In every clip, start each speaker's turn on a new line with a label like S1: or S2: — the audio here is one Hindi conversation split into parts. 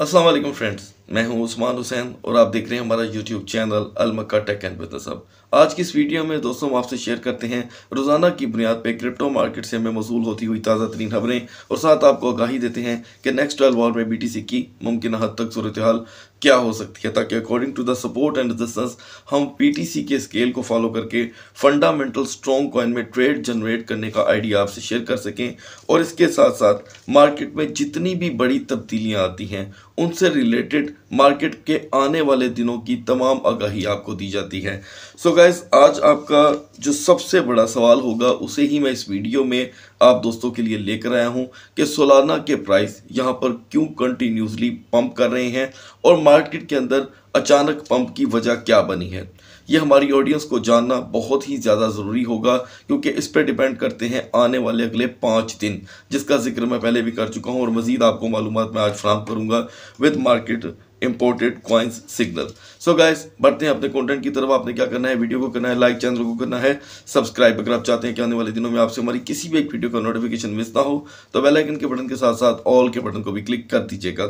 S1: अस्सलाम वालेकुम फ्रेंड्स मैं हूं उस्मान हुसैन और आप देख रहे हैं हमारा यूट्यूब चैनल अलमक्का टेक एंड बिजनेस हब आज की इस वीडियो में दोस्तों हम आपसे शेयर करते हैं रोज़ाना की बुनियाद पर क्रिप्टो मार्केट से हमें मौजूद होती हुई ताज़ा तरीन खबरें और साथ आपको आगाही देते हैं कि नेक्स्ट ट्वेल्व वॉर में बी की मुमकिन हद तक सूरत हाल क्या हो सकती है ताकि according to the support and resistance हम पी के स्केल को फॉलो करके फंडामेंटल स्ट्रॉन्ग कॉइन में ट्रेड जनरेट करने का आइडिया आपसे शेयर कर सकें और इसके साथ साथ मार्केट में जितनी भी बड़ी तब्दीलियाँ आती हैं उनसे रिलेटेड मार्केट के आने वाले दिनों की तमाम आगाही आपको दी जाती है सो so गैस आज आपका जो सबसे बड़ा सवाल होगा उसे ही मैं इस वीडियो में आप दोस्तों के लिए लेकर आया हूं कि सोलाना के प्राइस यहां पर क्यों कंटिन्यूसली पंप कर रहे हैं और मार्केट के अंदर अचानक पंप की वजह क्या बनी है ये हमारी ऑडियंस को जानना बहुत ही ज़्यादा ज़रूरी होगा क्योंकि इस पर डिपेंड करते हैं आने वाले अगले पाँच दिन जिसका जिक्र मैं पहले भी कर चुका हूँ और मज़ीद आपको मालूम मैं आज फ्राहम करूँगा with market imported coins signal so guys बढ़ते हैं अपने कंटेंट की तरफ आपने क्या करना है वीडियो को करना है लाइक चैनल को करना है सब्सक्राइब अगर आप चाहते हैं कि आने वाले दिनों में आपसे हमारी किसी भी एक वीडियो का नोटिफिकेशन मिस ना हो तो बेलाइकन के बटन के साथ साथ ऑल के बटन को भी क्लिक कर दीजिएगा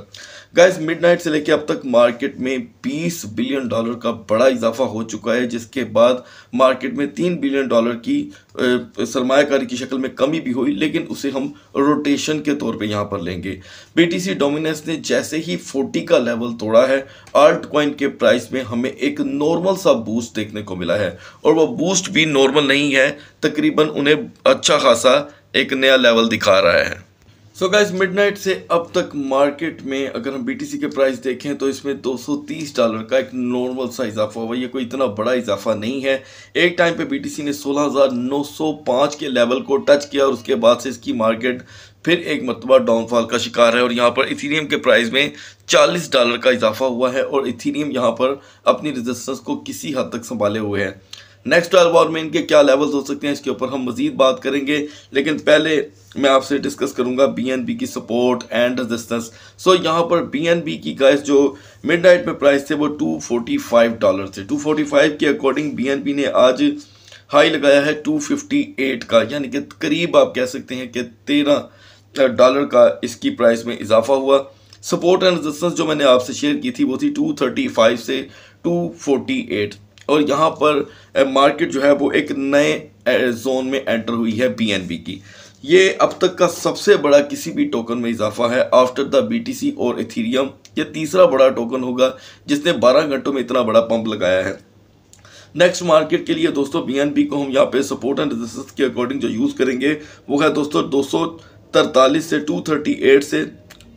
S1: गाइस मिड से लेकर अब तक मार्केट में बीस बिलियन डॉलर का बड़ा इजाफा हो चुका है जिसके बाद मार्केट में तीन बिलियन डॉलर की सरमाकारी की शक्ल में कमी भी हुई लेकिन उसे हम रोटेशन के तौर पे यहाँ पर लेंगे बीटीसी डोमिनेंस ने जैसे ही 40 का लेवल तोड़ा है आर्ट क्वाइन के प्राइस प्राइस में हमें एक नॉर्मल सा बूस्ट देखने को मिला है और वो बूस्ट भी नॉर्मल नहीं है तकरीबन उन्हें अच्छा खासा एक नया लेवल दिखा रहा है सो गाइस मिडनाइट से अब तक मार्केट में अगर हम बीटीसी के प्राइस देखें तो इसमें 230 डॉलर का एक नॉर्मल सा इजाफा हुआ ये कोई इतना बड़ा इजाफा नहीं है एक टाइम पे बीटीसी ने 16,905 के लेवल को टच किया और उसके बाद से इसकी मार्केट फिर एक मरतबा डाउनफॉल का शिकार है और यहाँ पर इथीनियम के प्राइस में 40 डॉलर का इजाफा हुआ है और इथीनियम यहाँ पर अपनी रजिस्टेंस को किसी हद तक संभाले हुए हैं नेक्स्ट ट्वेल्व आवर में इनके क्या लेवल्स हो सकते हैं इसके ऊपर हम मज़ीद बात करेंगे लेकिन पहले मैं आपसे डिस्कस करूंगा बी की सपोर्ट एंड रेजिस्टेंस सो यहाँ पर बी की गाइस जो मिड नाइट में प्राइस थे वो 245 डॉलर थे 245 के अकॉर्डिंग बी ने आज हाई लगाया है 258 का यानी कि करीब आप कह सकते हैं कि तेरह डॉलर का इसकी प्राइस में इजाफा हुआ सपोर्ट एंड रजिस्टेंस जो मैंने आपसे शेयर की थी वो थी 235 से 248 और यहाँ पर मार्केट जो है वो एक नए जोन में एंटर हुई है बी की ये अब तक का सबसे बड़ा किसी भी टोकन में इजाफा है आफ्टर द बीटीसी और एथीरियम ये तीसरा बड़ा टोकन होगा जिसने 12 घंटों में इतना बड़ा पंप लगाया है नेक्स्ट मार्केट के लिए दोस्तों बी को हम यहाँ पे सपोर्ट एंड रजिस्टेंस के अकॉर्डिंग जो यूज़ करेंगे वो है दोस्तों दो तरतालीस से 238 से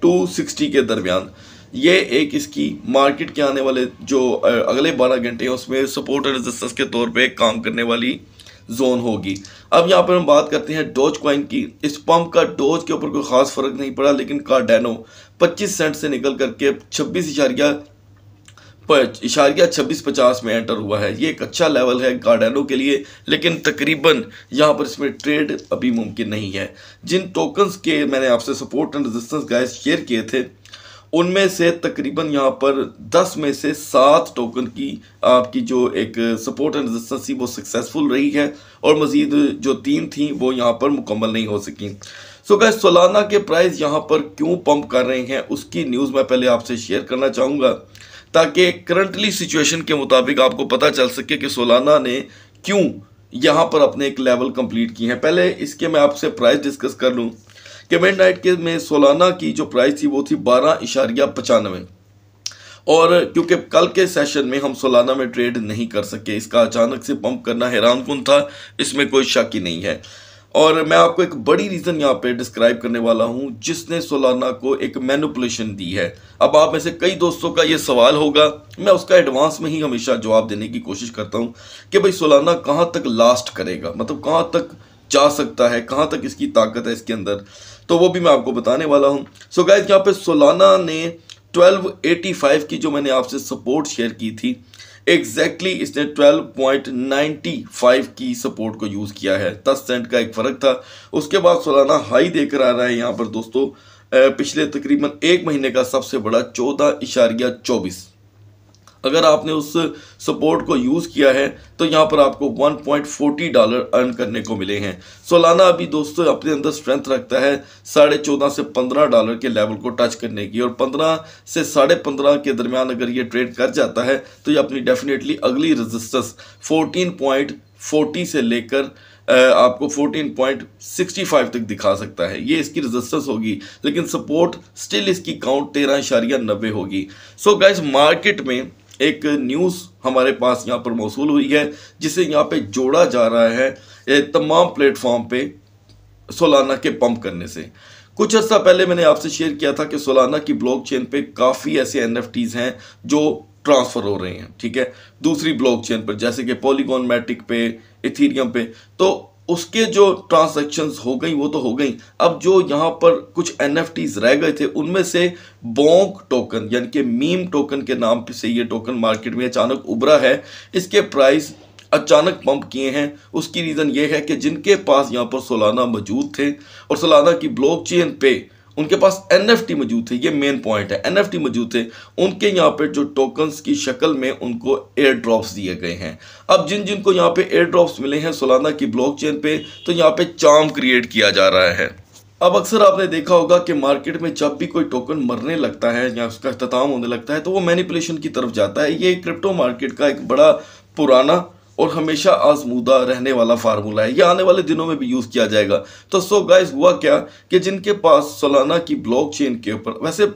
S1: 260 के दरमियान ये एक इसकी मार्केट के आने वाले जो अगले 12 घंटे हैं उसमें सपोर्ट और रजिस्टेंस के तौर पे काम करने वाली जोन होगी अब यहाँ पर हम बात करते हैं डोज कॉइन की इस पंप का डोज के ऊपर कोई खास फर्क नहीं पड़ा लेकिन कार्डेनो 25 सेंट से निकल करके छब्बीस इशारिया इशारिया छब्बीस पचास में एंटर हुआ है ये एक अच्छा लेवल है गार्डनों के लिए लेकिन तकरीबन यहाँ पर इसमें ट्रेड अभी मुमकिन नहीं है जिन टोकन्स के मैंने आपसे support and resistance guys share किए थे उनमें से तकरीबन यहाँ पर 10 में से सात टोकन की आपकी जो एक सपोर्ट एंड रजिस्टेंस थी वो सक्सेसफुल रही है और मज़ीद जो तीन थी वो यहाँ पर मुकम्मल नहीं हो सकें सो गाय सोलाना के प्राइस यहाँ पर क्यों पंप कर रहे हैं उसकी न्यूज़ मैं पहले आपसे शेयर करना चाहूँगा ताकि करंटली सिचुएशन के मुताबिक आपको पता चल सके कि सोलाना ने क्यों यहाँ पर अपने एक लेवल कंप्लीट की हैं पहले इसके मैं आपसे प्राइस डिस्कस कर लूँ कि मिड नाइट के में सोलाना की जो प्राइस थी वो थी बारह इशारिया पचानवे और क्योंकि कल के सेशन में हम सोलाना में ट्रेड नहीं कर सके इसका अचानक से पंप करना हैरान कन था इसमें कोई शक ही नहीं है और मैं आपको एक बड़ी रीज़न यहाँ पे डिस्क्राइब करने वाला हूँ जिसने सोलाना को एक मैनुपलेशन दी है अब आप में से कई दोस्तों का ये सवाल होगा मैं उसका एडवांस में ही हमेशा जवाब देने की कोशिश करता हूँ कि भाई सोलाना कहाँ तक लास्ट करेगा मतलब कहाँ तक जा सकता है कहाँ तक इसकी ताकत है इसके अंदर तो वो भी मैं आपको बताने वाला हूँ सो गाइज यहाँ पर सोलाना ने ट्वेल्व की जो मैंने आपसे सपोर्ट शेयर की थी एग्जैक्टली इसने 12.95 की सपोर्ट को यूज़ किया है दस सेंट का एक फ़र्क था उसके बाद सोलाना हाई देकर आ रहा है यहाँ पर दोस्तों पिछले तकरीबन एक महीने का सबसे बड़ा चौदह इशारिया चौबीस अगर आपने उस सपोर्ट को यूज़ किया है तो यहाँ पर आपको 1.40 डॉलर अर्न करने को मिले हैं सोलाना अभी दोस्तों अपने अंदर स्ट्रेंथ रखता है साढ़े चौदह से पंद्रह डॉलर के लेवल को टच करने की और पंद्रह से साढ़े पंद्रह के दरमियान अगर ये ट्रेड कर जाता है तो ये अपनी डेफिनेटली अगली रजिस्टेंस फोर्टीन पॉइंट फोर्टी से लेकर आपको 14.65 तक दिखा सकता है ये इसकी रेजिस्टेंस होगी लेकिन सपोर्ट स्टिल इसकी काउंट तेरह इशारिया नब्बे होगी सो so गाइस मार्केट में एक न्यूज़ हमारे पास यहाँ पर मौसू हुई है जिसे यहाँ पे जोड़ा जा रहा है तमाम प्लेटफॉर्म पे सोलाना के पंप करने से कुछ अर्सा पहले मैंने आपसे शेयर किया था कि सोलाना की ब्लॉकचेन पे काफ़ी ऐसे एन हैं जो ट्रांसफ़र हो रहे हैं ठीक है दूसरी ब्लॉकचेन पर जैसे कि पॉलीगॉन मैटिक पे इथीरियम पे तो उसके जो ट्रांजेक्शन्स हो गई वो तो हो गई अब जो यहाँ पर कुछ एन रह गए थे उनमें से बोंक टोकन यानी कि मीम टोकन के नाम से ये टोकन मार्केट में अचानक उभरा है इसके प्राइस अचानक पंप किए हैं उसकी रीज़न ये है कि जिनके पास यहाँ पर सोलाना मौजूद थे और सोलाना की ब्लॉकचेन पे उनके पास एन मौजूद थे ये मेन पॉइंट है एन मौजूद थे उनके यहाँ पे जो टोकन्स की शक्ल में उनको एयर ड्रॉप्स दिए गए हैं अब जिन जिनको यहाँ पे एयर ड्रॉप्स मिले हैं सोलाना की ब्लॉकचेन पे तो यहाँ पे चाम क्रिएट किया जा रहा है अब अक्सर आपने देखा होगा कि मार्केट में जब भी कोई टोकन मरने लगता है या उसका अख्ताम होने लगता है तो वो मैनिपुलेशन की तरफ जाता है ये क्रिप्टो मार्केट का एक बड़ा पुराना और हमेशा आजमूदा रहने वाला फार्मूला है यह आने वाले दिनों में भी यूज़ किया जाएगा तो सो गाइस हुआ क्या कि जिनके पास सोलाना की ब्लॉकचेन के ऊपर वैसे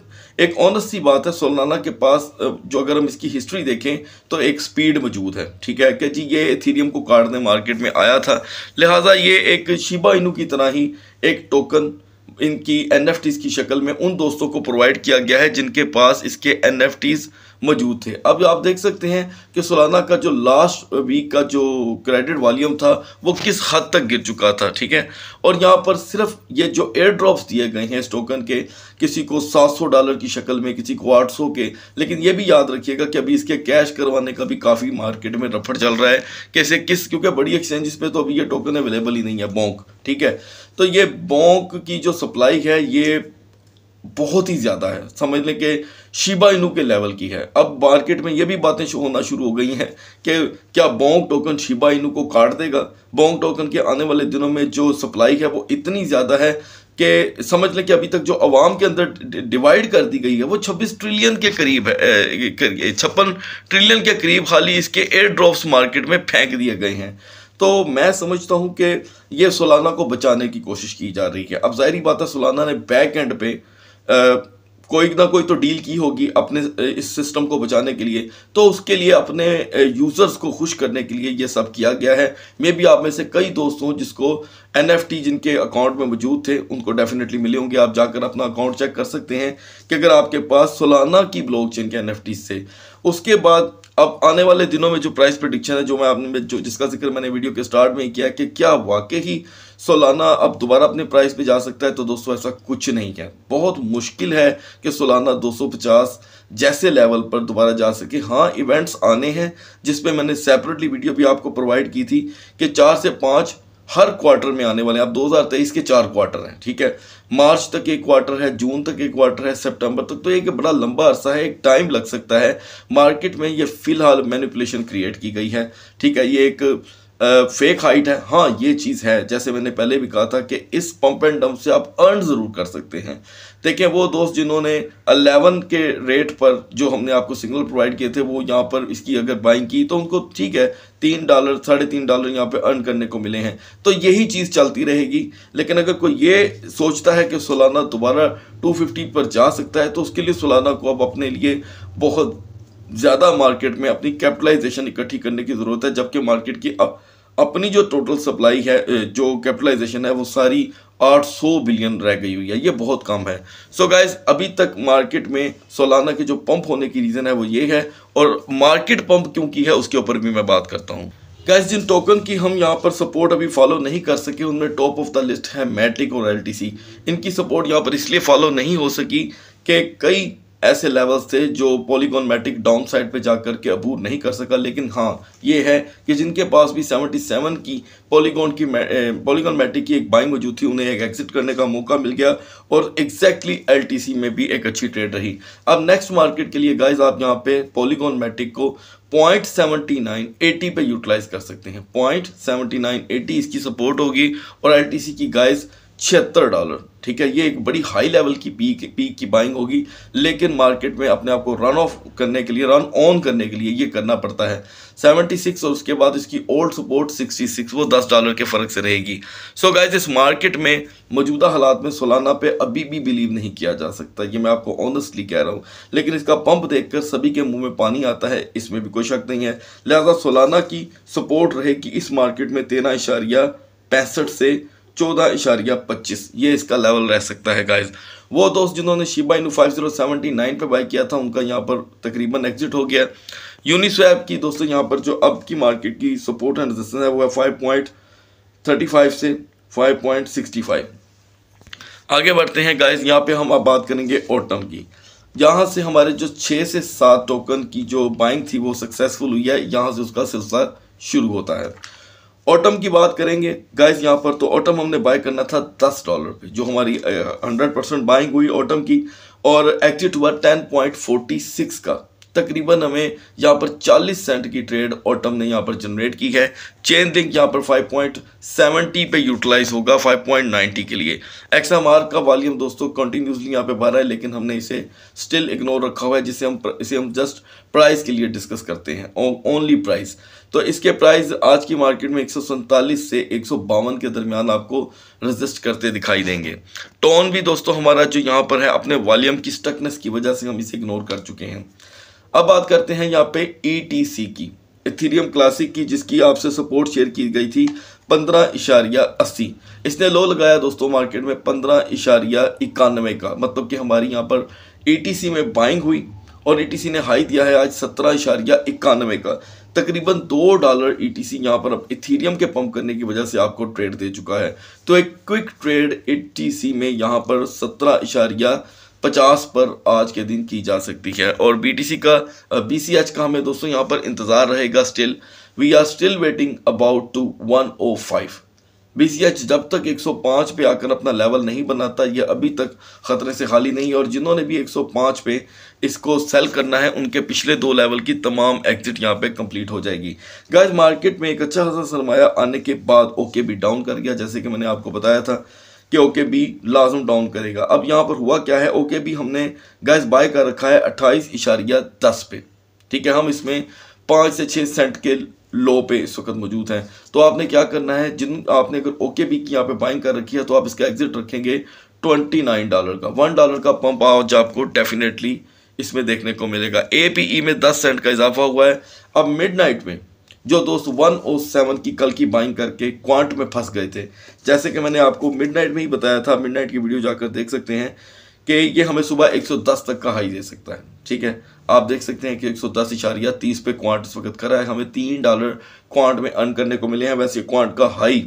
S1: एक ऑनस्ट सी बात है सोलाना के पास जो अगर हम इसकी हिस्ट्री देखें तो एक स्पीड मौजूद है ठीक है कि जी ये थीरियम को काटने मार्केट में आया था लिहाजा ये एक शिबा इनू की तरह ही एक टोकन इनकी एन की शक्ल में उन दोस्तों को प्रोवाइड किया गया है जिनके पास इसके एन मौजूद थे अब आप देख सकते हैं कि सोलाना का जो लास्ट वीक का जो क्रेडिट वॉल्यूम था वो किस हद तक गिर चुका था ठीक है और यहाँ पर सिर्फ ये जो एयर ड्रॉप्स दिए गए हैं इस टोकन के किसी को 700 डॉलर की शक्ल में किसी को 800 के लेकिन ये भी याद रखिएगा कि अभी इसके कैश करवाने का भी काफ़ी मार्केट में रफड़ चल रहा है कैसे किस क्योंकि बड़ी एक्सचेंजेस पर तो अभी ये टोकन अवेलेबल ही नहीं है बोंक ठीक है तो ये बोंक की जो सप्लाई है ये बहुत ही ज़्यादा है समझ लें कि शिबा इनू के लेवल की है अब मार्केट में ये भी बातें होना शुरू हो गई हैं कि क्या बोंग टोकन शिबा इनू को काट देगा बोंग टोकन के आने वाले दिनों में जो सप्लाई है वो इतनी ज़्यादा है कि समझ लें कि अभी तक जो आवाम के अंदर डिवाइड कर दी गई है वो 26 ट्रिलियन के करीब है छप्पन ट्रिलियन के करीब खाली इसके एयर ड्रॉप्स मार्केट में फेंक दिए गए हैं तो मैं समझता हूँ कि ये सोलाना को बचाने की कोशिश की जा रही है अब जाहिर बात है सोलाना ने बैक एंड पे कोई ना कोई तो डील की होगी अपने इस सिस्टम को बचाने के लिए तो उसके लिए अपने यूज़र्स को खुश करने के लिए ये सब किया गया है मे बी आप में से कई दोस्त हों जिसको एन जिनके अकाउंट में मौजूद थे उनको डेफिनेटली मिले होंगे आप जाकर अपना अकाउंट चेक कर सकते हैं कि अगर आपके पास सोलाना की ब्लॉक के एन से उसके बाद अब आने वाले दिनों में जो प्राइस प्रडिक्शन है जो मैं आपने जो जिसका जिक्र मैंने वीडियो के स्टार्ट में किया कि क्या वाकई ही सोलाना अब दोबारा अपने प्राइस पे जा सकता है तो दोस्तों ऐसा कुछ नहीं है बहुत मुश्किल है कि सोलाना 250 जैसे लेवल पर दोबारा जा सके हाँ इवेंट्स आने हैं जिसपे मैंने सेपरेटली वीडियो भी आपको प्रोवाइड की थी कि चार से पाँच हर क्वार्टर में आने वाले हैं अब 2023 के चार क्वार्टर हैं ठीक है मार्च तक एक क्वार्टर है जून तक एक क्वार्टर है सितंबर तक तो एक बड़ा लंबा अरसा है एक टाइम लग सकता है मार्केट में ये फिलहाल मैनिपुलेशन क्रिएट की गई है ठीक है ये एक फेक हाइट है हाँ ये चीज़ है जैसे मैंने पहले भी कहा था कि इस पंप एंड डंप से आप अर्न ज़रूर कर सकते हैं देखें वो दोस्त जिन्होंने 11 के रेट पर जो हमने आपको सिग्नल प्रोवाइड किए थे वो यहाँ पर इसकी अगर बाइंग की तो उनको ठीक है तीन डॉलर साढ़े तीन डॉलर यहाँ पे अर्न करने को मिले हैं तो यही चीज़ चलती रहेगी लेकिन अगर कोई ये सोचता है कि सोलाना दोबारा 250 पर जा सकता है तो उसके लिए सोलाना को अब अपने लिए बहुत ज़्यादा मार्केट में अपनी कैपिटलाइजेशन इकट्ठी करने की ज़रूरत है जबकि मार्केट की अब अपनी जो टोटल सप्लाई है जो कैपिटलाइजेशन है वो सारी 800 बिलियन रह गई हुई है ये बहुत कम है सो so गाइज अभी तक मार्केट में सोलाना के जो पंप होने की रीज़न है वो ये है और मार्केट पंप क्यों की है उसके ऊपर भी मैं बात करता हूँ गैस जिन टोकन की हम यहाँ पर सपोर्ट अभी फॉलो नहीं कर सके उनमें टॉप ऑफ द लिस्ट है मैट्रिक और एलटीसी इनकी सपोर्ट यहाँ पर इसलिए फॉलो नहीं हो सकी कि कई ऐसे लेवल्स थे जो पॉलीगोनमेट्रिक डाउन साइड पर जा करके अबूर नहीं कर सका लेकिन हाँ ये है कि जिनके पास भी 77 की पॉलीगोन की पॉलीगोनमेट्रिक की एक बाई मौजूद थी उन्हें एक एग्जिट करने का मौका मिल गया और एग्जैक्टली exactly एल में भी एक अच्छी ट्रेड रही अब नेक्स्ट मार्केट के लिए गाइज आप यहाँ पे पॉलीगोनमेट्रिक को पॉइंट सेवेंटी नाइन एटी पर यूटिलाइज कर सकते हैं पॉइंट सेवेंटी नाइन एटी इसकी सपोर्ट होगी और एल की गाइज छिहत्तर डॉलर ठीक है ये एक बड़ी हाई लेवल की पीक पीक की बाइंग होगी लेकिन मार्केट में अपने आप को रन ऑफ करने के लिए रन ऑन करने के लिए ये करना पड़ता है 76 और उसके बाद इसकी ओल्ड सपोर्ट 66 वो 10 डॉलर के फ़र्क से रहेगी सो so गाइज इस मार्केट में मौजूदा हालात में सोलाना पे अभी भी बिलीव नहीं किया जा सकता ये मैं आपको ऑनेस्टली कह रहा हूँ लेकिन इसका पंप देख सभी के मुँह में पानी आता है इसमें भी कोई शक नहीं है लिहाजा सोलाना की सपोर्ट रहेगी इस मार्केट में तेरह इशारिया पैंसठ से चौदह इशारिया पच्चीस ये इसका लेवल रह सकता है गाइज वो दोस्त जिन्होंने Shiba Inu five zero seventy nine पर बाई किया था उनका यहाँ पर तकरीबन एग्जिट हो गया यूनिस्वैप की दोस्तों यहाँ पर जो अब की मार्केट की सपोर्ट एंड रजिस्टेंस है वो है फाइव पॉइंट थर्टी फाइव से फाइव पॉइंट सिक्सटी फाइव आगे बढ़ते हैं गाइज यहाँ पे हम अब बात करेंगे ओटम की यहाँ से हमारे जो छः से सात टोकन की जो बाइंग थी वो सक्सेसफुल हुई है यहाँ से उसका सिलसिला शुरू होता है ऑटम की बात करेंगे गाइस यहाँ पर तो ऑटम हमने बाय करना था दस डॉलर पे जो हमारी हंड्रेड परसेंट बाइंग हुई ऑटम की और एग्जिट हुआ टेन पॉइंट फोर्टी सिक्स का तकरीबन हमें यहाँ पर 40 सेंट की ट्रेड ऑटम ने यहाँ पर जनरेट की है चेन लिंक यहाँ पर 5.70 पे यूटिलाइज होगा 5.90 के लिए एक्सएमआर का वॉल्यूम दोस्तों कंटिन्यूसली यहाँ पे भर है लेकिन हमने इसे स्टिल इग्नोर रखा हुआ है जिसे हम इसे हम जस्ट प्राइस के लिए डिस्कस करते हैं ओनली प्राइस तो इसके प्राइस आज की मार्केट में एक से एक के दरमियान आपको रजिस्ट करते दिखाई देंगे टोन भी दोस्तों हमारा जो यहाँ पर है अपने वॉल्यूम की स्टकनेस की वजह से हम इसे इग्नोर कर चुके हैं अब बात करते हैं यहाँ पे ई e की इथीरियम क्लासिक की जिसकी आपसे सपोर्ट शेयर की गई थी पंद्रह इशारिया अस्सी इसने लो लगाया दोस्तों मार्केट में पंद्रह इशारिया इक्यानवे का मतलब कि हमारी यहाँ पर ई e में बाइंग हुई और ई e ने हाई दिया है आज सत्रह इशारिया इक्यानवे का तकरीबन दो डॉलर ईटीसी e यहाँ पर अब इथीरियम के पंप करने की वजह से आपको ट्रेड दे चुका है तो एक क्विक ट्रेड ईटीसी में यहाँ पर सत्रह इशारिया पचास पर आज के दिन की जा सकती है और बीटीसी का बीसीएच का हमें दोस्तों यहाँ पर इंतज़ार रहेगा still we are still waiting about two one O five BCH जब तक 105 पे आकर अपना लेवल नहीं बनाता ये अभी तक खतरे से खाली नहीं और जिन्होंने भी 105 पे इसको सेल करना है उनके पिछले दो लेवल की तमाम एग्जिट यहाँ पे कंप्लीट हो जाएगी गैज मार्केट में एक अच्छा खासा सरमाया आने के बाद ओके भी डाउन कर गया जैसे कि मैंने आपको बताया था कि ओके बी लाजम डाउन करेगा अब यहाँ पर हुआ क्या है ओके बी हमने गैस बाय कर रखा है अट्ठाईस इशारिया दस पे ठीक है हम इसमें पाँच से छः सेंट के लो पे इस वक्त मौजूद हैं तो आपने क्या करना है जिन आपने अगर ओके भी की यहाँ पे बाइंग कर रखी है तो आप इसका एग्जिट रखेंगे ट्वेंटी नाइन डॉलर का वन डॉलर का पंप आज आपको डेफिनेटली इसमें देखने को मिलेगा ए पी ई में दस सेंट का इजाफा हुआ है अब नाइट में जो दोस्त वन ओ सेवन की कल की बाइंग करके क्वांट में फंस गए थे जैसे कि मैंने आपको मिडनाइट में ही बताया था मिडनाइट की वीडियो जाकर देख सकते हैं कि ये हमें सुबह 110 तक का हाई दे सकता है ठीक है आप देख सकते हैं कि एक सौ दस इशारिया तीस पे क्वांट इस वक्त करा है हमें तीन डॉलर क्वांट में अर्न करने को मिले हैं वैसे क्वांट का हाई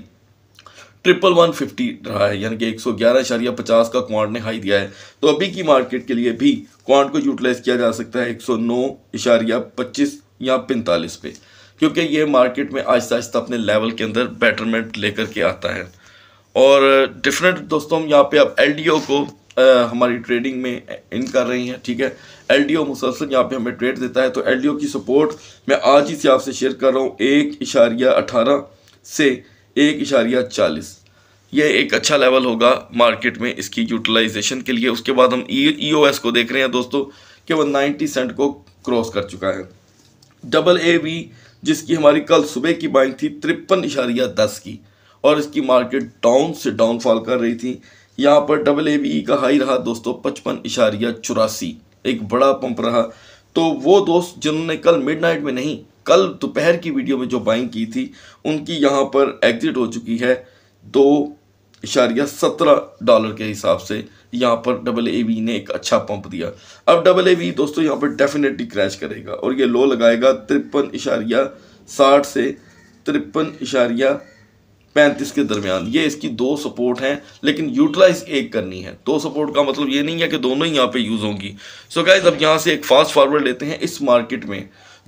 S1: ट्रिपल वन फिफ्टी रहा है यानी कि एक सौ ग्यारह इशारिया पचास का क्वांट ने हाई दिया है तो अभी की मार्केट के लिए भी क्वांट को यूटिलाइज किया जा सकता है एक सौ नौ इशारिया पच्चीस या पैंतालीस पे क्योंकि ये मार्केट में आहिस्ता आहिस्ता अपने लेवल के अंदर बेटरमेंट लेकर के आता है और डिफरेंट दोस्तों हम यहाँ पे आप एल को हमारी ट्रेडिंग में इन कर रही हैं ठीक है एल डी ओ मुसलसल यहाँ पर हमें ट्रेड देता है तो एल डी ओ की सपोर्ट मैं आज ही से आपसे शेयर कर रहा हूँ एक इशारिया अठारह से एक इशारिया चालीस ये एक अच्छा लेवल होगा मार्केट में इसकी यूटिलाइजेशन के लिए उसके बाद हम ई ओ एस को देख रहे हैं दोस्तों कि वह नाइन्टी सेंट को क्रॉस कर चुका है डबल ए वी जिसकी हमारी कल सुबह की बाइंग थी तिरपन इशारिया दस की और इसकी मार्केट डाउन से डाउनफॉल कर रही थी यहाँ पर डबल ए बी का हाई रहा दोस्तों पचपन इशारिया चौरासी एक बड़ा पंप रहा तो वो दोस्त जिन्होंने कल मिडनाइट में नहीं कल दोपहर की वीडियो में जो बाइंग की थी उनकी यहाँ पर एग्जिट हो चुकी है दो इशारिया सत्रह डॉलर के हिसाब से यहाँ पर डबल ए वी ने एक अच्छा पंप दिया अब डबल ए वी दोस्तों यहाँ पर डेफिनेटली क्रैश करेगा और ये लो लगाएगा तिरपन इशारिया साठ से तिरपन इशारिया पैंतीस के दरमियान ये इसकी दो सपोर्ट हैं लेकिन यूटिलाइज एक करनी है दो सपोर्ट का मतलब ये नहीं है कि दोनों ही यहाँ पे यूज़ होंगी सो गाइज अब यहाँ से एक फास्ट फॉरवर्ड लेते हैं इस मार्केट में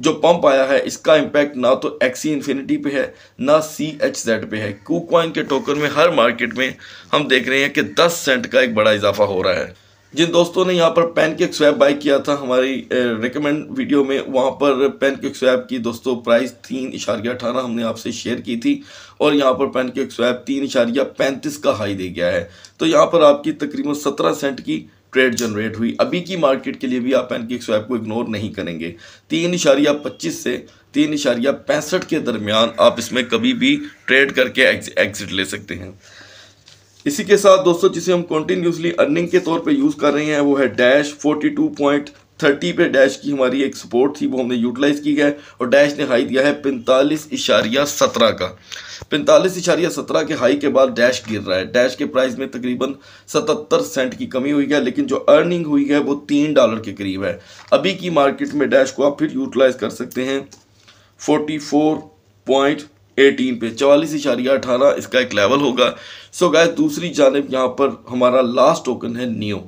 S1: जो पंप आया है इसका इम्पैक्ट ना तो एक्सी इन्फिनिटी e पे है ना सी एच जेड पे है कू के टोकन में हर मार्केट में हम देख रहे हैं कि 10 सेंट का एक बड़ा इजाफा हो रहा है जिन दोस्तों ने यहाँ पर पेन केक स्वैप बाई किया था हमारी रिकमेंड वीडियो में वहाँ पर पेन केक स्वैप की दोस्तों प्राइस तीन इशारिया अठारह हमने आपसे शेयर की थी और यहाँ पर पेन केक स्वैप तीन इशारिया पैंतीस का हाई दे गया है तो यहाँ पर आपकी तकरीबन सत्रह सेंट की ट्रेड जनरेट हुई अभी की मार्केट के लिए भी आप केक स्वैप को इग्नोर नहीं करेंगे तीन इशारिया पच्चीस से तीन इशारिया पैंसठ के दरमियान आप इसमें कभी भी ट्रेड करके एग्जिट ले सकते हैं इसी के साथ दोस्तों जिसे हम कंटिन्यूसली अर्निंग के तौर पे यूज़ कर रहे हैं वो है डैश 42.30 पे डैश की हमारी एक सपोर्ट थी वो हमने यूटिलाइज़ की है और डैश ने हाई दिया है पैंतालीस इशारिया सत्रह का पैंतालीस इशारिया सत्रह के हाई के बाद डैश गिर रहा है डैश के प्राइस में तकरीबन सतहत्तर सेंट की कमी हुई है लेकिन जो अर्निंग हुई है वो तीन डॉलर के करीब है अभी की मार्केट में डैश को आप फिर यूटिलाइज़ कर सकते हैं फोर्टी फोर पॉइंट एटीन पे चवालीस इशारिया अठारह इसका एक लेवल होगा सो गाय दूसरी जानब यहाँ पर हमारा लास्ट टोकन है नियो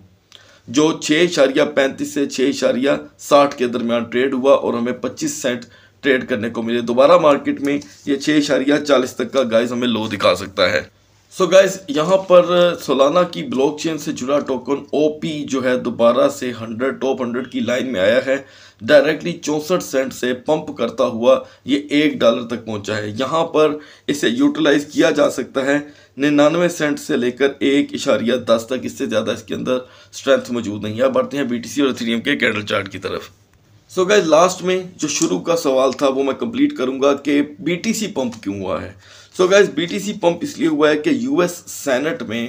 S1: जो छः इशारिया पैंतीस से छः इशारिया साठ के दरमियान ट्रेड हुआ और हमें पच्चीस सेंट ट्रेड करने को मिले दोबारा मार्केट में ये छः इशारिया चालीस तक का गाइस हमें लो दिखा सकता है सो so गाइज यहाँ पर सोलाना uh, की ब्लॉकचेन से जुड़ा टोकन ओपी जो है दोबारा से 100 टॉप 100 की लाइन में आया है डायरेक्टली चौंसठ सेंट से पंप करता हुआ ये एक डॉलर तक पहुँचा है यहाँ पर इसे यूटिलाइज किया जा सकता है निन्यानवे सेंट से लेकर एक इशारिया दस तक इससे ज़्यादा इसके अंदर स्ट्रेंथ मौजूद नहीं है बढ़ते हैं सी और एथीरियम के कैंडल चार्ट की तरफ सो गाइज लास्ट में जो शुरू का सवाल था वो मैं कंप्लीट करूँगा कि सी पंप क्यों हुआ है सो गैस बीटीसी पंप इसलिए हुआ है कि यूएस सेनेट में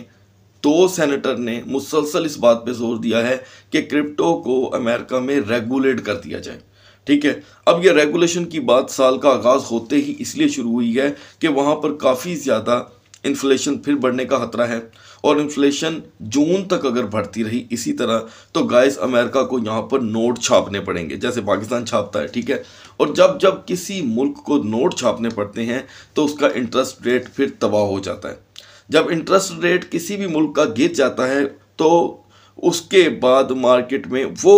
S1: दो सेनेटर ने मुसलसल इस बात पे जोर दिया है कि क्रिप्टो को अमेरिका में रेगुलेट कर दिया जाए ठीक है अब ये रेगुलेशन की बात साल का आगाज़ होते ही इसलिए शुरू हुई है कि वहाँ पर काफ़ी ज़्यादा इन्फ्लेशन फिर बढ़ने का खतरा है और इन्फ्लेशन जून तक अगर बढ़ती रही इसी तरह तो गाइस अमेरिका को यहाँ पर नोट छापने पड़ेंगे जैसे पाकिस्तान छापता है ठीक है और जब जब किसी मुल्क को नोट छापने पड़ते हैं तो उसका इंटरेस्ट रेट फिर तबाह हो जाता है जब इंटरेस्ट रेट किसी भी मुल्क का गिर जाता है तो उसके बाद मार्केट में वो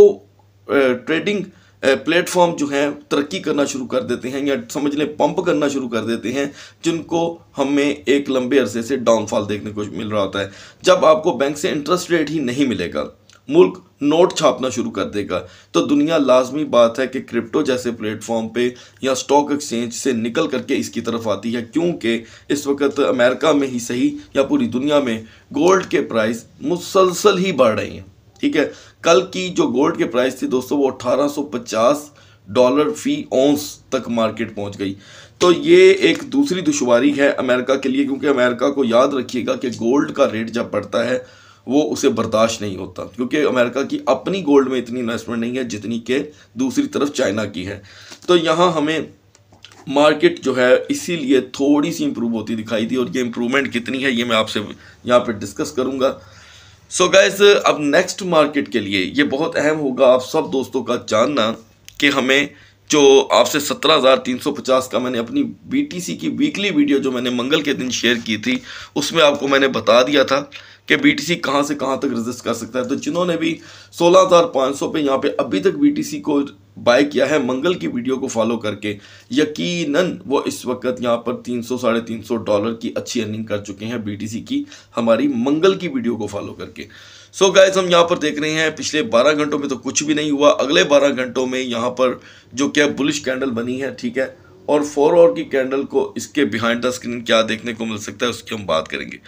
S1: ट्रेडिंग uh, प्लेटफॉर्म जो है तरक्की करना शुरू कर देते हैं या समझ लें पंप करना शुरू कर देते हैं जिनको हमें एक लंबे अरसे से डाउनफॉल देखने को मिल रहा होता है जब आपको बैंक से इंटरेस्ट रेट ही नहीं मिलेगा मुल्क नोट छापना शुरू कर देगा तो दुनिया लाजमी बात है कि क्रिप्टो जैसे प्लेटफॉर्म पे या स्टॉक एक्सचेंज से निकल करके इसकी तरफ आती है क्योंकि इस वक्त अमेरिका में ही सही या पूरी दुनिया में गोल्ड के प्राइस मुसलसल ही बढ़ रहे हैं ठीक है कल की जो गोल्ड के प्राइस थी दोस्तों वो 1850 डॉलर फी ओंस तक मार्केट पहुंच गई तो ये एक दूसरी दुशारी है अमेरिका के लिए क्योंकि अमेरिका को याद रखिएगा कि गोल्ड का रेट जब बढ़ता है वो उसे बर्दाश्त नहीं होता क्योंकि अमेरिका की अपनी गोल्ड में इतनी इन्वेस्टमेंट नहीं है जितनी के दूसरी तरफ चाइना की है तो यहाँ हमें मार्केट जो है इसीलिए थोड़ी सी इम्प्रूव होती दिखाई दी और ये इम्प्रूवमेंट कितनी है ये मैं आपसे यहाँ पर डिस्कस करूँगा सो so गैस अब नेक्स्ट मार्केट के लिए ये बहुत अहम होगा आप सब दोस्तों का जानना कि हमें जो आपसे 17,350 का मैंने अपनी बीटीसी की वीकली वीडियो जो मैंने मंगल के दिन शेयर की थी उसमें आपको मैंने बता दिया था कि बीटीसी कहां से कहां तक रजिस्ट कर सकता है तो जिन्होंने भी 16,500 पे यहां पे अभी तक बीटीसी को बाय किया है मंगल की वीडियो को फॉलो करके यकीनन वो इस वक्त यहाँ पर तीन सौ साढ़े तीन सौ डॉलर की अच्छी अर्निंग कर चुके हैं बीटीसी की हमारी मंगल की वीडियो को फॉलो करके सो so गाइज हम यहाँ पर देख रहे हैं पिछले 12 घंटों में तो कुछ भी नहीं हुआ अगले 12 घंटों में यहाँ पर जो क्या बुलिश कैंडल बनी है ठीक है और फोर और की कैंडल को इसके बिहाइंड द स्क्रीन क्या देखने को मिल सकता है उसकी हम बात करेंगे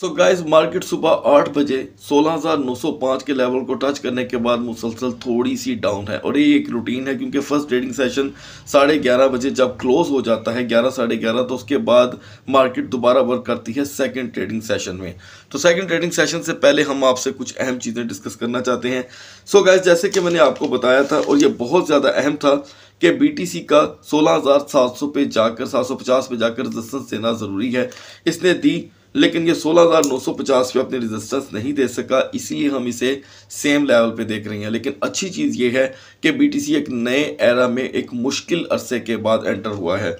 S1: सो गाइस मार्केट सुबह आठ बजे 16,905 के लेवल को टच करने के बाद मुसलसल थोड़ी सी डाउन है और ये एक रूटीन है क्योंकि फर्स्ट ट्रेडिंग सेशन साढ़े ग्यारह बजे जब क्लोज हो जाता है ग्यारह साढ़े ग्यारह तो उसके बाद मार्केट दोबारा वर्क करती है सेकंड ट्रेडिंग सेशन में तो सेकंड ट्रेडिंग सेशन से पहले हम आपसे कुछ अहम चीज़ें डिस्कस करना चाहते हैं सो गाइज जैसे कि मैंने आपको बताया था और ये बहुत ज़्यादा अहम था कि बीटीसी का 16,700 पे जाकर 750 पे जाकर रजिस्टेंस देना ज़रूरी है इसने दी लेकिन ये 16,950 पे अपनी रेजिस्टेंस नहीं दे सका इसीलिए हम इसे सेम लेवल पे देख रहे हैं लेकिन अच्छी चीज़ ये है कि बीटीसी एक नए एरा में एक मुश्किल अरसे के बाद एंटर हुआ है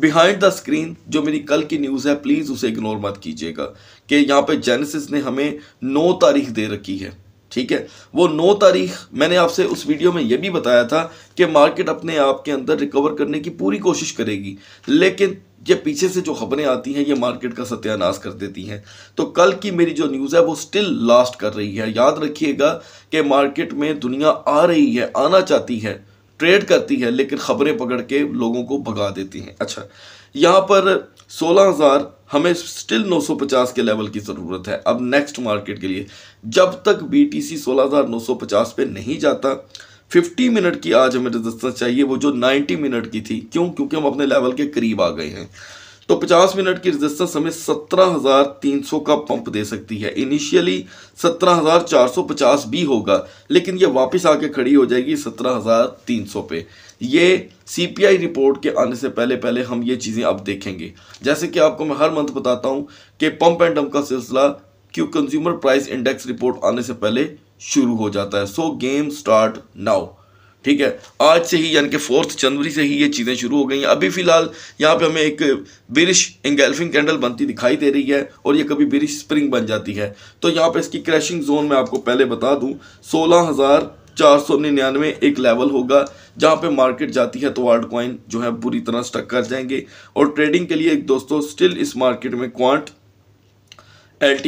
S1: बिहाइंड द स्क्रीन जो मेरी कल की न्यूज़ है प्लीज़ उसे इग्नोर मत कीजिएगा कि यहाँ पर जेनेसिस ने हमें नौ तारीख दे रखी है ठीक है वो नौ तारीख मैंने आपसे उस वीडियो में ये भी बताया था कि मार्केट अपने आप के अंदर रिकवर करने की पूरी कोशिश करेगी लेकिन ये पीछे से जो खबरें आती हैं ये मार्केट का सत्यानाश कर देती हैं तो कल की मेरी जो न्यूज़ है वो स्टिल लास्ट कर रही है याद रखिएगा कि मार्केट में दुनिया आ रही है आना चाहती है ट्रेड करती है लेकिन खबरें पकड़ के लोगों को भगा देती हैं अच्छा यहाँ पर 16000 हमें स्टिल 950 के लेवल की ज़रूरत है अब नेक्स्ट मार्केट के लिए जब तक बी टी पे नहीं जाता 50 मिनट की आज हमें रेजिस्टेंस चाहिए वो जो 90 मिनट की थी क्यों क्योंकि हम अपने लेवल के करीब आ गए हैं तो 50 मिनट की रेजिस्टेंस हमें 17,300 का पंप दे सकती है इनिशियली 17,450 भी होगा लेकिन ये वापस आके खड़ी हो जाएगी 17,300 पे ये सी रिपोर्ट के आने से पहले पहले हम ये चीज़ें अब देखेंगे जैसे कि आपको मैं हर मंथ बताता हूँ कि पंप एंड डम का सिलसिला क्यों कंज्यूमर प्राइस इंडेक्स रिपोर्ट आने से पहले शुरू हो जाता है सो गेम स्टार्ट नाउ ठीक है आज से ही यानी कि फोर्थ जनवरी से ही ये चीज़ें शुरू हो गई हैं अभी फ़िलहाल यहाँ पे हमें एक बिरिश इंगेल्फिंग कैंडल बनती दिखाई दे रही है और ये कभी बिरिश स्प्रिंग बन जाती है तो यहाँ पे इसकी क्रैशिंग जोन में आपको पहले बता दूँ सोलह हज़ार चार सौ निन्यानवे एक लेवल होगा जहाँ पे मार्केट जाती है तो आर्ट कॉइन जो है बुरी तरह स्टक कर जाएंगे और ट्रेडिंग के लिए एक दोस्तों स्टिल इस मार्केट में क्वांट एल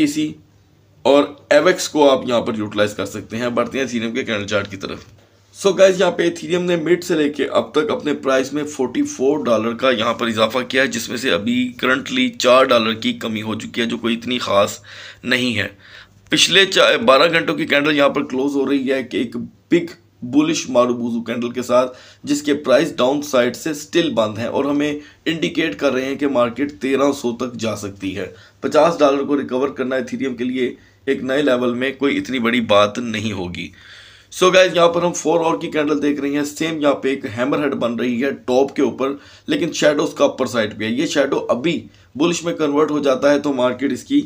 S1: और एवेक्स को आप यहाँ पर यूटिलाइज कर सकते हैं बढ़ते हैं थीरियम के कैंडल चार्ट की तरफ सो so यहाँ पे थीरियम ने मिड से लेके अब तक अपने प्राइस में 44 डॉलर का यहाँ पर इजाफा किया है जिसमें से अभी करंटली चार डॉलर की कमी हो चुकी है जो कोई इतनी खास नहीं है पिछले बारह घंटों की कैंडल यहाँ पर क्लोज हो रही है कि एक बिग बुलिश मारूबूजू कैंडल के साथ जिसके प्राइस डाउन साइड से स्टिल बंद हैं और हमें इंडिकेट कर रहे हैं कि मार्केट 1300 तक जा सकती है 50 डॉलर को रिकवर करना इथीरियम के लिए एक नए लेवल में कोई इतनी बड़ी बात नहीं होगी सो गाइज यहाँ पर हम फोर और की कैंडल देख रहे हैं सेम यहाँ पे एक हैमर हेड बन रही है टॉप के ऊपर लेकिन शेडो उसका अपर साइड पे है ये शेडो अभी बुलिश में कन्वर्ट हो जाता है तो मार्केट इसकी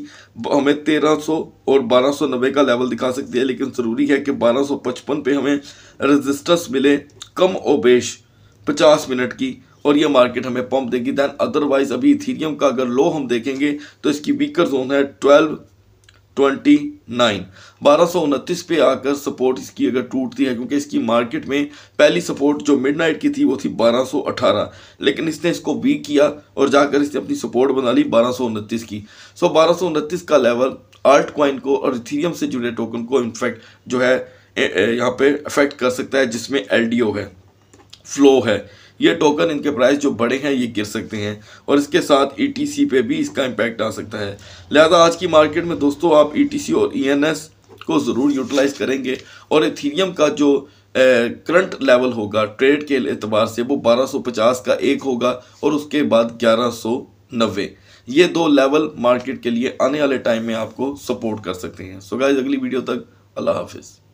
S1: हमें 1300 और 1290 का लेवल दिखा सकती है लेकिन ज़रूरी है कि 1255 पे हमें रेजिस्टेंस मिले कम ओबेश 50 मिनट की और ये मार्केट हमें पंप देगी दैन अदरवाइज अभी थीरियम का अगर लो हम देखेंगे तो इसकी वीकर जोन है ट्वेल्व ट्वेंटी नाइन बारह सौ उनतीस पे आकर सपोर्ट इसकी अगर टूटती है क्योंकि इसकी मार्केट में पहली सपोर्ट जो मिडनाइट की थी वो थी बारह सौ अठारह लेकिन इसने इसको वीक किया और जाकर इसने अपनी सपोर्ट बना ली बारह सौ उनतीस की सो बारह सौ उनतीस का लेवल आर्ट क्वाइन को और इथीरियम से जुड़े टोकन को इनफैक्ट जो है यहाँ पे अफेक्ट कर सकता है जिसमें एल है फ्लो है ये टोकन इनके प्राइस जो बड़े हैं ये गिर सकते हैं और इसके साथ ई e पे भी इसका इम्पैक्ट आ सकता है लिहाजा आज की मार्केट में दोस्तों आप ई e और ई e को ज़रूर यूटिलाइज करेंगे और एथीरियम का जो करंट लेवल होगा ट्रेड के एतबार से वो 1250 का एक होगा और उसके बाद ग्यारह ये दो लेवल मार्केट के लिए आने वाले टाइम में आपको सपोर्ट कर सकते हैं सो गाइज अगली वीडियो तक अल्लाह हाफिज़